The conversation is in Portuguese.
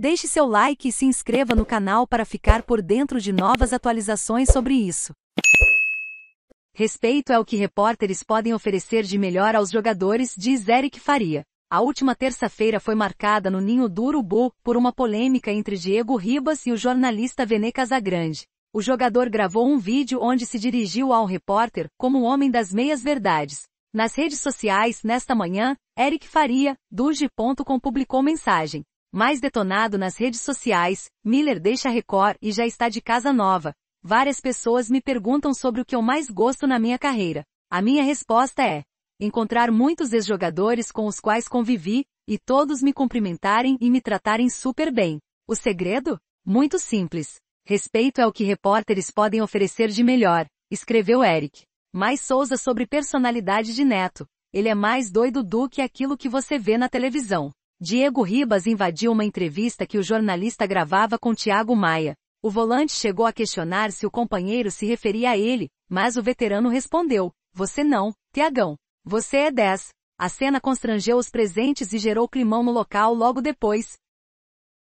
Deixe seu like e se inscreva no canal para ficar por dentro de novas atualizações sobre isso. Respeito é o que repórteres podem oferecer de melhor aos jogadores, diz Eric Faria. A última terça-feira foi marcada no Ninho do Urubu por uma polêmica entre Diego Ribas e o jornalista Vene Casagrande. O jogador gravou um vídeo onde se dirigiu ao repórter como o homem das meias verdades. Nas redes sociais, nesta manhã, Eric Faria, duge.com publicou mensagem. Mais detonado nas redes sociais, Miller deixa Record e já está de casa nova. Várias pessoas me perguntam sobre o que eu mais gosto na minha carreira. A minha resposta é: encontrar muitos ex-jogadores com os quais convivi, e todos me cumprimentarem e me tratarem super bem. O segredo? Muito simples. Respeito é o que repórteres podem oferecer de melhor, escreveu Eric. Mais Souza sobre personalidade de Neto. Ele é mais doido do que aquilo que você vê na televisão. Diego Ribas invadiu uma entrevista que o jornalista gravava com Tiago Maia. O volante chegou a questionar se o companheiro se referia a ele, mas o veterano respondeu: Você não, Tiagão. Você é 10. A cena constrangeu os presentes e gerou climão no local logo depois.